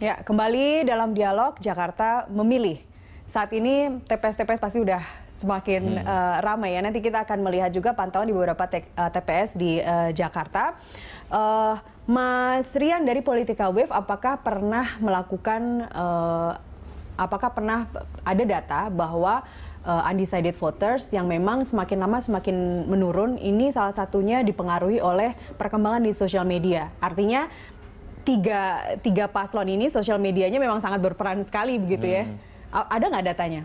Ya, kembali dalam dialog Jakarta memilih. Saat ini TPS-TPS pasti sudah semakin hmm. uh, ramai ya. Nanti kita akan melihat juga pantauan di beberapa te uh, TPS di uh, Jakarta. Uh, Mas Rian dari Politika Wave, apakah pernah melakukan, uh, apakah pernah ada data bahwa uh, undecided voters yang memang semakin lama semakin menurun ini salah satunya dipengaruhi oleh perkembangan di sosial media. Artinya tiga tiga paslon ini sosial medianya memang sangat berperan sekali begitu ya. Hmm. A ada nggak datanya?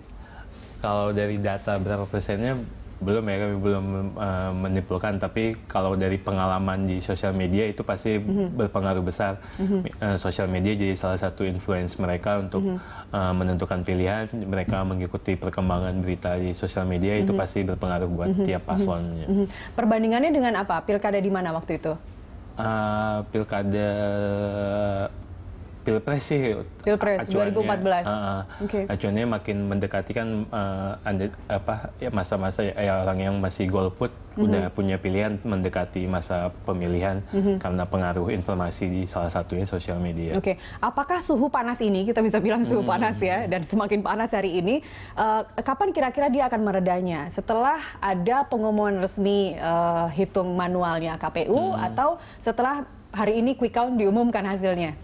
Kalau dari data berapa persennya belum ya kami belum uh, menyimpulkan tapi kalau dari pengalaman di sosial media itu pasti mm -hmm. berpengaruh besar mm -hmm. uh, sosial media jadi salah satu influence mereka untuk mm -hmm. uh, menentukan pilihan mereka mengikuti perkembangan berita di sosial media mm -hmm. itu pasti berpengaruh buat mm -hmm. tiap hmm. paslonnya mm -hmm. perbandingannya dengan apa pilkada di mana waktu itu uh, pilkada pilpres sih uh, pilpres acuannya, 2014 uh, uh okay. acuannya makin mendekati kan uh, anda, apa ya masa-masa ya, ya orang yang masih golput mm -hmm. udah punya pilihan mendekati masa pemilihan mm -hmm. karena pengaruh informasi di salah satunya sosial media. Oke, okay. apakah suhu panas ini kita bisa bilang suhu mm -hmm. panas ya dan semakin panas hari ini uh, kapan kira-kira dia akan meredanya setelah ada pengumuman resmi uh, hitung manualnya KPU mm -hmm. atau setelah hari ini quick count diumumkan hasilnya?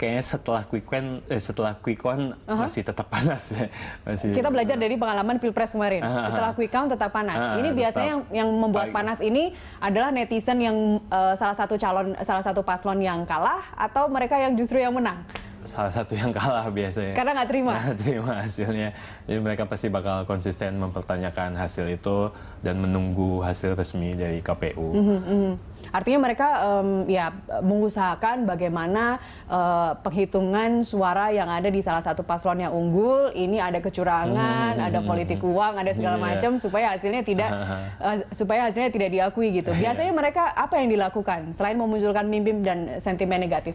kayaknya setelah quick count eh, setelah quick count uh -huh. masih tetap panas ya. Masih, Kita belajar dari pengalaman pilpres kemarin. Uh -huh. Setelah quick count tetap panas. Uh -huh. Ini biasanya yang, yang membuat Baik. panas ini adalah netizen yang uh, salah satu calon salah satu paslon yang kalah atau mereka yang justru yang menang salah satu yang kalah biasanya. Karena nggak terima. Nggak terima hasilnya. Jadi mereka pasti bakal konsisten mempertanyakan hasil itu dan menunggu hasil resmi dari KPU. Mm -hmm, mm -hmm. Artinya mereka um, ya mengusahakan bagaimana uh, penghitungan suara yang ada di salah satu paslon yang unggul ini ada kecurangan, hmm, ada mhm, politik mhm. uang, ada segala yeah. macam supaya hasilnya tidak uh, supaya hasilnya tidak diakui gitu. Iya. Biasanya yeah. mereka apa yang dilakukan selain memunculkan mimpi dan sentimen negatif?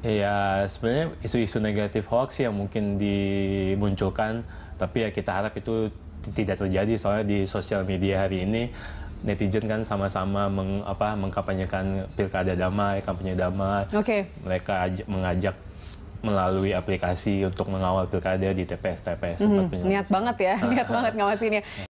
Ya sebenarnya isu-isu negatif hoax yang mungkin dimunculkan, tapi ya kita harap itu tidak terjadi soalnya di sosial media hari ini netizen kan sama-sama meng, mengkampanyekan pilkada damai, kampanye damai. Okay. Mereka aj- mengajak melalui aplikasi untuk mengawal pilkada di TPS-TPS. Mm -hmm. Niat banget ya, ah. niat banget ngawasinnya.